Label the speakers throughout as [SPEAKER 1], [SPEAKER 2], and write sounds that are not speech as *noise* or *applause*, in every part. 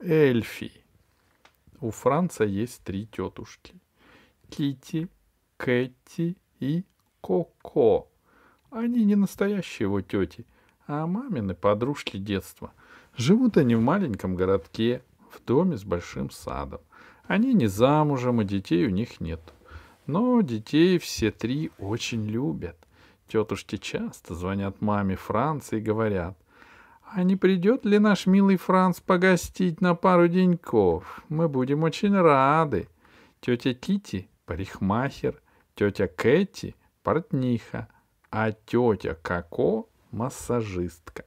[SPEAKER 1] Эльфи. У Франца есть три тетушки. Кити, Кэти и Коко. Они не настоящие его тети, а мамины подружки детства. Живут они в маленьком городке, в доме с большим садом. Они не замужем, и детей у них нет. Но детей все три очень любят. Тетушки часто звонят маме Франции и говорят, а не придет ли наш милый Франц погостить на пару деньков? Мы будем очень рады. Тетя Кити парикмахер, тетя Кэти — портниха, а тетя Коко массажистка.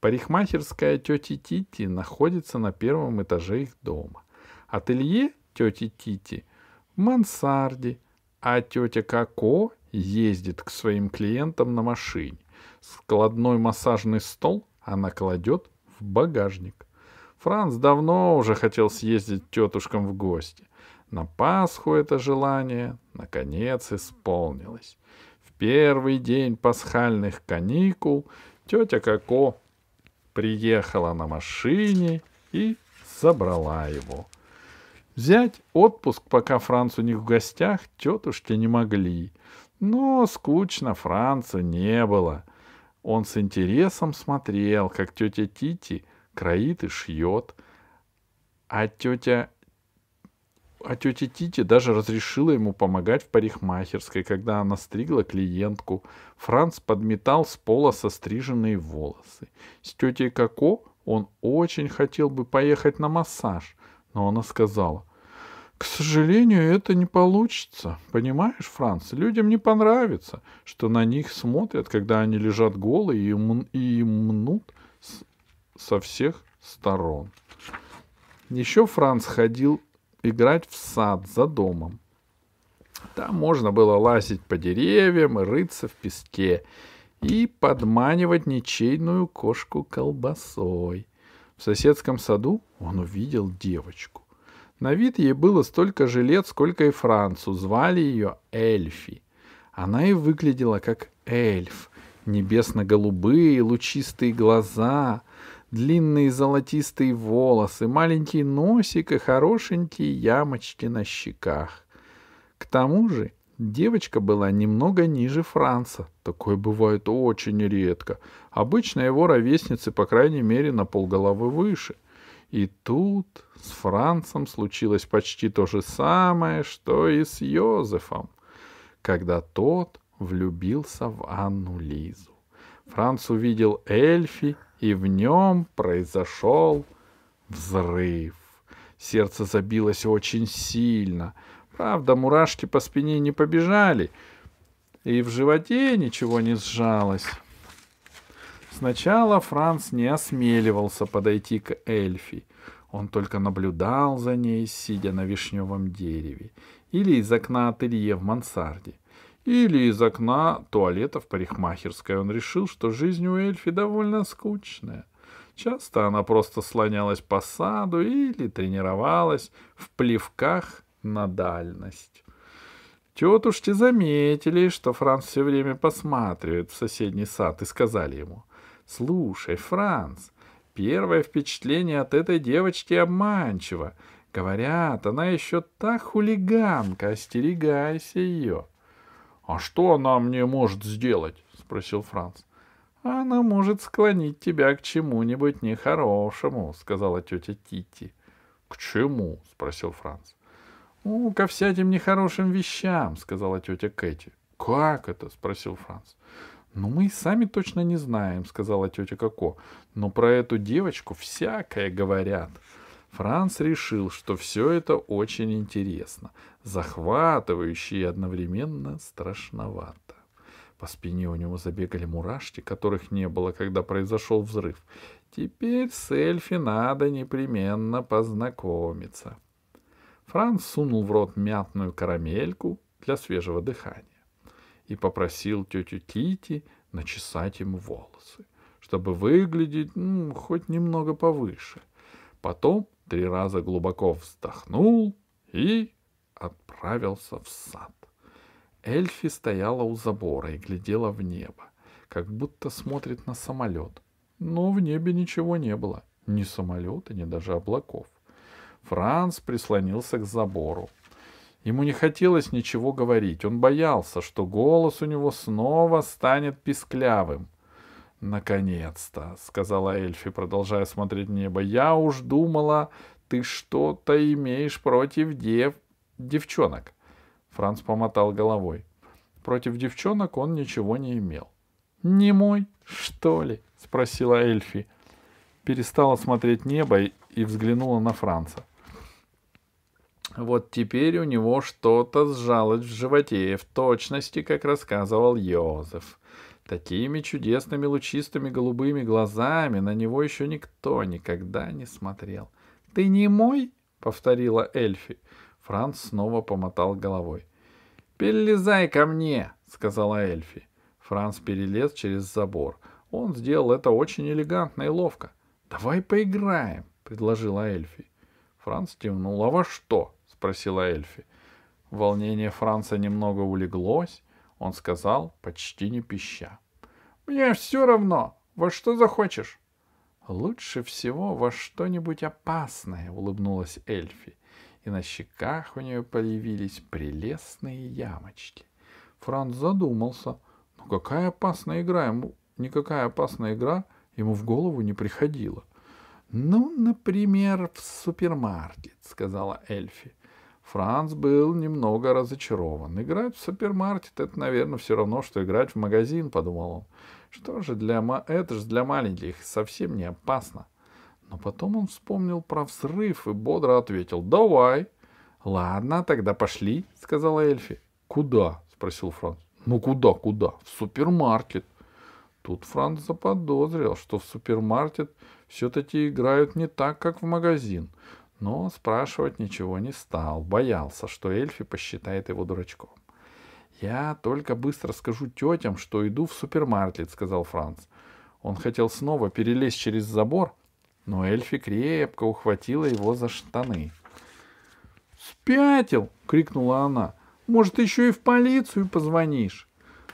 [SPEAKER 1] Парикмахерская тети Тити находится на первом этаже их дома. Ателье тети Тити в мансарде, а тетя Коко ездит к своим клиентам на машине. Складной массажный стол она кладет в багажник. Франц давно уже хотел съездить тетушкам в гости. На Пасху это желание, наконец, исполнилось. В первый день пасхальных каникул тетя Коко приехала на машине и забрала его. Взять отпуск, пока Франц у них в гостях, тетушки не могли. Но скучно Францу не было. Он с интересом смотрел, как тетя Тити кроит и шьет, а тетя а тетя Тити даже разрешила ему помогать в парикмахерской, когда она стригла клиентку. Франц подметал с пола состриженные волосы. С тетей Коко он очень хотел бы поехать на массаж, но она сказала, к сожалению, это не получится. Понимаешь, Франц, людям не понравится, что на них смотрят, когда они лежат голые и, м- и мнут со всех сторон. Еще Франц ходил играть в сад за домом. Там можно было лазить по деревьям и рыться в песке и подманивать ничейную кошку колбасой. В соседском саду он увидел девочку. На вид ей было столько же лет, сколько и Францу. Звали ее Эльфи. Она и выглядела как эльф. Небесно-голубые лучистые глаза, длинные золотистые волосы, маленький носик и хорошенькие ямочки на щеках. К тому же девочка была немного ниже Франца. Такое бывает очень редко. Обычно его ровесницы, по крайней мере, на полголовы выше — и тут с Францем случилось почти то же самое, что и с Йозефом, когда тот влюбился в Анну Лизу. Франц увидел Эльфи, и в нем произошел взрыв. Сердце забилось очень сильно. Правда, мурашки по спине не побежали, и в животе ничего не сжалось. Сначала Франц не осмеливался подойти к Эльфи. Он только наблюдал за ней, сидя на вишневом дереве, или из окна ателье в мансарде, или из окна туалета в парикмахерской. Он решил, что жизнь у Эльфи довольно скучная. Часто она просто слонялась по саду или тренировалась в плевках на дальность. Тетушки заметили, что Франц все время посматривает в соседний сад, и сказали ему, «Слушай, Франц, первое впечатление от этой девочки обманчиво. Говорят, она еще та хулиганка, остерегайся ее». «А что она мне может сделать?» — спросил Франц. «Она может склонить тебя к чему-нибудь нехорошему», — сказала тетя Тити. «К чему?» — спросил Франц. «Ну, ко всяким нехорошим вещам», — сказала тетя Кэти. «Как это?» — спросил Франц. Ну мы и сами точно не знаем», — сказала тетя Коко. «Но про эту девочку всякое говорят». Франц решил, что все это очень интересно, захватывающе и одновременно страшновато. По спине у него забегали мурашки, которых не было, когда произошел взрыв. Теперь с Эльфи надо непременно познакомиться. Франц сунул в рот мятную карамельку для свежего дыхания и попросил тетю Кити начесать ему волосы, чтобы выглядеть ну, хоть немного повыше. Потом три раза глубоко вздохнул и отправился в сад. Эльфи стояла у забора и глядела в небо, как будто смотрит на самолет. Но в небе ничего не было, ни самолета, ни даже облаков. Франц прислонился к забору. Ему не хотелось ничего говорить, он боялся, что голос у него снова станет писклявым. «Наконец-то», — сказала Эльфи, продолжая смотреть в небо, — «я уж думала, ты что-то имеешь против дев... девчонок». Франц помотал головой. Против девчонок он ничего не имел. «Не мой, что ли?» — спросила Эльфи. Перестала смотреть небо и взглянула на Франца. Вот теперь у него что-то сжалось в животе, в точности, как рассказывал Йозеф. Такими чудесными лучистыми голубыми глазами на него еще никто никогда не смотрел. «Ты не мой?» — повторила Эльфи. Франц снова помотал головой. «Перелезай ко мне!» — сказала Эльфи. Франц перелез через забор. Он сделал это очень элегантно и ловко. «Давай поиграем!» — предложила Эльфи. Франц кивнул. «А во что?» — спросила Эльфи. Волнение Франца немного улеглось. Он сказал, почти не пища. «Мне все равно. Во что захочешь?» «Лучше всего во что-нибудь опасное», — улыбнулась Эльфи. И на щеках у нее появились прелестные ямочки. Франц задумался. Но «Ну, какая опасная игра ему... Никакая опасная игра ему в голову не приходила. «Ну, например, в супермаркет», — сказала Эльфи. Франц был немного разочарован. Играть в супермаркет — это, наверное, все равно, что играть в магазин, — подумал он. Что же, для ма... это же для маленьких совсем не опасно. Но потом он вспомнил про взрыв и бодро ответил «Давай». «Ладно, тогда пошли», — сказала Эльфи. «Куда?» — спросил Франц. «Ну куда, куда? В супермаркет». Тут Франц заподозрил, что в супермаркет все-таки играют не так, как в магазин но спрашивать ничего не стал, боялся, что Эльфи посчитает его дурачком. «Я только быстро скажу тетям, что иду в супермаркет», — сказал Франц. Он хотел снова перелезть через забор, но Эльфи крепко ухватила его за штаны. «Спятил!» — крикнула она. «Может, еще и в полицию позвонишь?»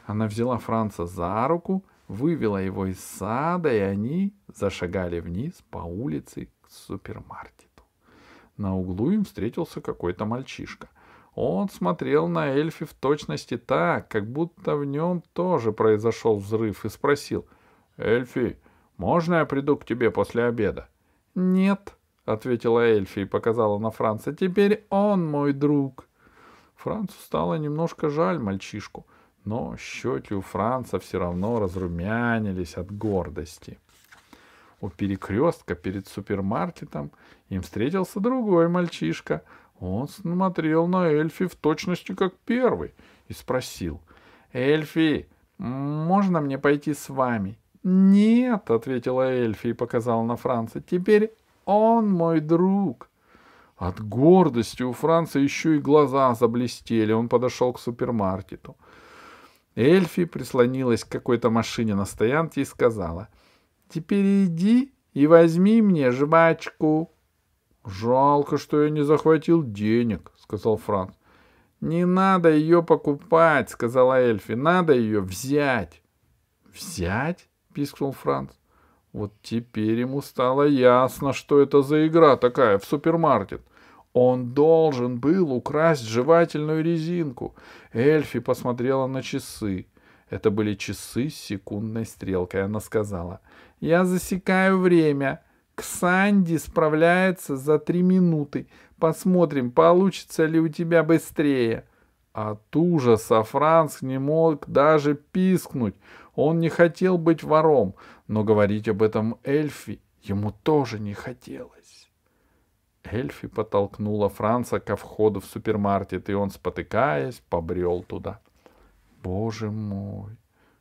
[SPEAKER 1] Она взяла Франца за руку, вывела его из сада, и они зашагали вниз по улице к супермаркету. На углу им встретился какой-то мальчишка. Он смотрел на Эльфи в точности так, как будто в нем тоже произошел взрыв, и спросил. «Эльфи, можно я приду к тебе после обеда?» «Нет», — ответила Эльфи и показала на Франца. «Теперь он мой друг». Францу стало немножко жаль мальчишку, но щеки у Франца все равно разрумянились от гордости. — у перекрестка перед супермаркетом им встретился другой мальчишка. Он смотрел на Эльфи в точности как первый и спросил. «Эльфи, можно мне пойти с вами?» «Нет», — ответила Эльфи и показала на Франца. «Теперь он мой друг». От гордости у Франца еще и глаза заблестели. Он подошел к супермаркету. Эльфи прислонилась к какой-то машине на стоянке и сказала — Теперь иди и возьми мне жвачку. — Жалко, что я не захватил денег, — сказал Франц. — Не надо ее покупать, — сказала Эльфи. — Надо ее взять. — Взять? — пискнул Франц. Вот теперь ему стало ясно, что это за игра такая в супермаркет. Он должен был украсть жевательную резинку. Эльфи посмотрела на часы. Это были часы с секундной стрелкой. Она сказала, «Я засекаю время. Ксанди справляется за три минуты. Посмотрим, получится ли у тебя быстрее». От ужаса Франц не мог даже пискнуть. Он не хотел быть вором, но говорить об этом Эльфи ему тоже не хотелось. Эльфи подтолкнула Франца ко входу в супермаркет, и он, спотыкаясь, побрел туда. — Боже мой,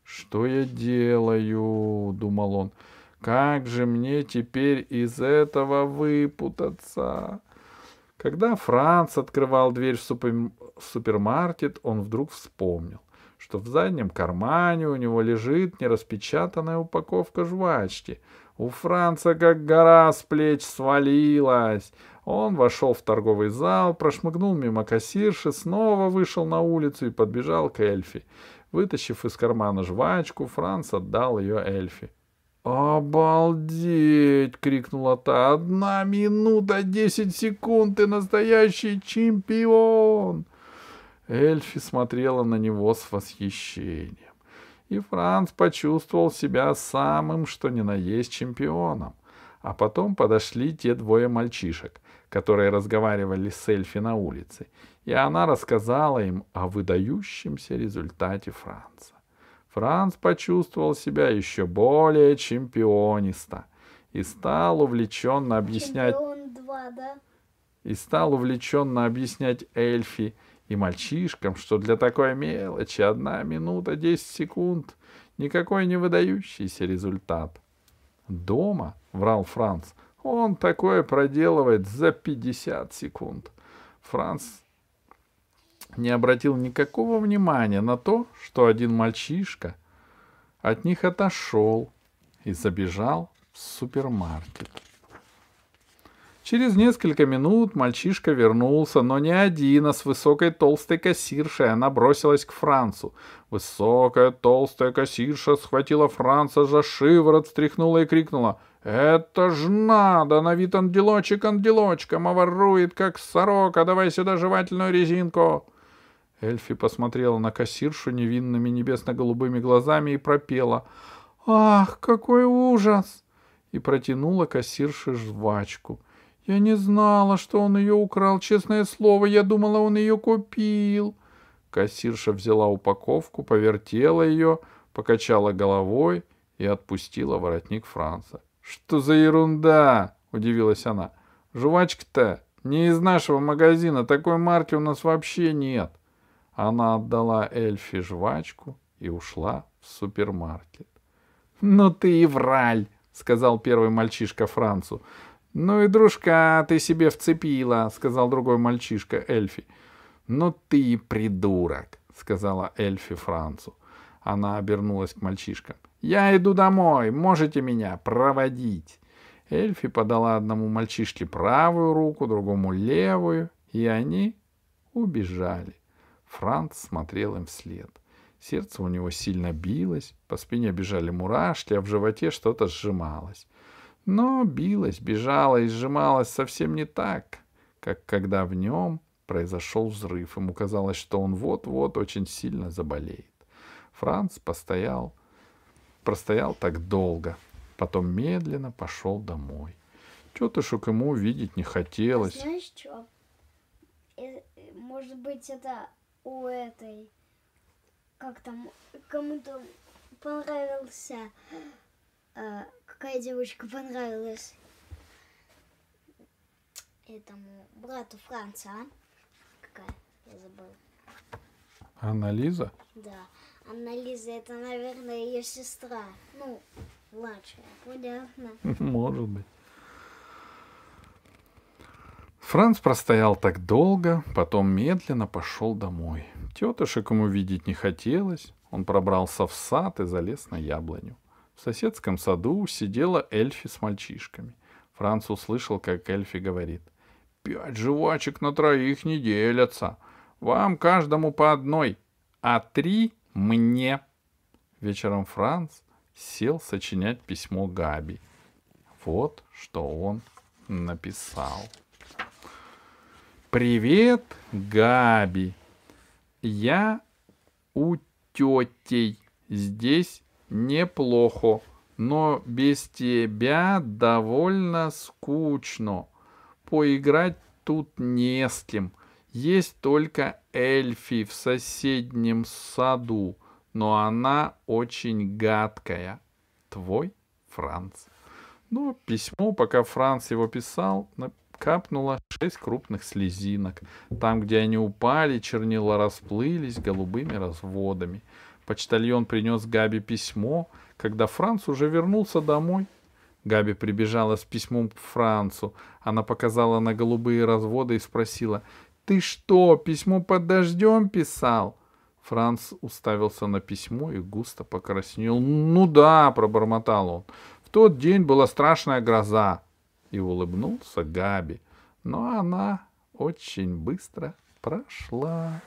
[SPEAKER 1] что я делаю? думал он. Как же мне теперь из этого выпутаться? Когда Франц открывал дверь в, супермаркет, он вдруг вспомнил, что в заднем кармане у него лежит нераспечатанная упаковка жвачки — у Франца как гора с плеч свалилась. Он вошел в торговый зал, прошмыгнул мимо кассирши, снова вышел на улицу и подбежал к Эльфи. Вытащив из кармана жвачку, Франц отдал ее Эльфи. «Обалдеть!» — крикнула та. «Одна минута десять секунд! Ты настоящий чемпион!» Эльфи смотрела на него с восхищением и Франц почувствовал себя самым, что ни на есть, чемпионом. А потом подошли те двое мальчишек, которые разговаривали с Эльфи на улице, и она рассказала им о выдающемся результате Франца. Франц почувствовал себя еще более чемпиониста и стал увлеченно объяснять... Чемпион 2, да? И стал увлеченно объяснять Эльфи, и мальчишкам, что для такой мелочи одна минута десять секунд — никакой не выдающийся результат. Дома, — врал Франц, — он такое проделывает за пятьдесят секунд. Франц не обратил никакого внимания на то, что один мальчишка от них отошел и забежал в супермаркет. Через несколько минут мальчишка вернулся, но не один, а с высокой толстой кассиршей она бросилась к Францу. Высокая толстая кассирша схватила Франца за шиворот, встряхнула и крикнула «Это ж надо! На вид ангелочек ангелочком, а ворует, как сорока! Давай сюда жевательную резинку!» Эльфи посмотрела на кассиршу невинными небесно-голубыми глазами и пропела «Ах, какой ужас!» и протянула кассирше жвачку — я не знала, что он ее украл, честное слово. Я думала, он ее купил. Кассирша взяла упаковку, повертела ее, покачала головой и отпустила воротник Франца. «Что за ерунда?» — удивилась она. «Жвачка-то не из нашего магазина. Такой марки у нас вообще нет». Она отдала Эльфи жвачку и ушла в супермаркет. «Ну ты и враль!» — сказал первый мальчишка Францу. «Ну и дружка ты себе вцепила», — сказал другой мальчишка Эльфи. «Ну ты придурок», — сказала Эльфи Францу. Она обернулась к мальчишкам. «Я иду домой, можете меня проводить». Эльфи подала одному мальчишке правую руку, другому левую, и они убежали. Франц смотрел им вслед. Сердце у него сильно билось, по спине бежали мурашки, а в животе что-то сжималось но билась, бежала и сжималась совсем не так, как когда в нем произошел взрыв. Ему казалось, что он вот-вот очень сильно заболеет. Франц постоял, простоял так долго, потом медленно пошел домой. Тетушек ему видеть не хотелось. А знаешь что? Э, может быть, это у этой, как там, кому-то понравился а, какая девочка понравилась этому брату Франца, а? Какая? Я забыла. Анна Лиза? Да. Анна Лиза это, наверное, ее сестра. Ну, младшая, понятно. *laughs* Может быть. Франц простоял так долго, потом медленно пошел домой. Тетушек ему видеть не хотелось. Он пробрался в сад и залез на яблоню. В соседском саду сидела Эльфи с мальчишками. Франц услышал, как Эльфи говорит. «Пять жвачек на троих не делятся. Вам каждому по одной, а три мне». Вечером Франц сел сочинять письмо Габи. Вот что он написал. Привет, Габи. Я у тетей здесь неплохо, но без тебя довольно скучно. Поиграть тут не с кем. Есть только Эльфи в соседнем саду, но она очень гадкая. Твой Франц. Но ну, письмо, пока Франц его писал, капнуло шесть крупных слезинок. Там, где они упали, чернила расплылись голубыми разводами. — Почтальон принес Габи письмо, когда Франц уже вернулся домой. Габи прибежала с письмом к Францу. Она показала на голубые разводы и спросила, «Ты что, письмо под дождем писал?» Франц уставился на письмо и густо покраснел. «Ну да», — пробормотал он, — «в тот день была страшная гроза». И улыбнулся Габи. Но она очень быстро прошла.